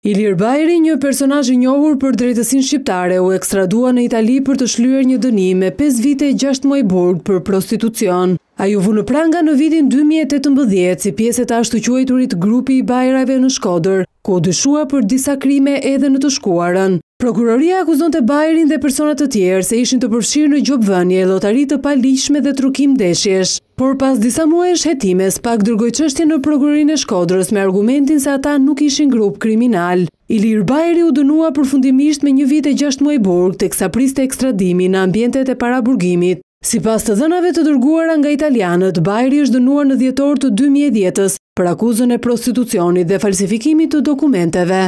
Ilir Bajri, një personaj i njohur për drejtësin shqiptare, u ekstradua në Itali për të shlyer një dëni me 5 vite i 6 muaj burg për prostitucion. A ju vunë pranga në vitin 2018, si pjeset ashtu quajturit grupi i Bajrave në Shkoder, ku dëshua për disa krime edhe në të shkuarën. Prokuroria akuzon të Bajrin dhe personat të tjerë se ishin të përshirë në gjopëvënje, lotarit të palishme dhe trukim deshjesh, por pas disa muaj shetimes pak dërgoj qështje në prokurorin e shkodrës me argumentin se ata nuk ishin grup kriminal. Ilir Bajri u dënua përfundimisht me një vit e gjasht muaj burg të kësa priste ekstradimi në ambjentet e paraburgimit. Si pas të dënave të dërguara nga italianët, Bajri është dënua në djetor të 2010-ës për akuzën e prostitucionit dhe falsifikimit të dokumenteve.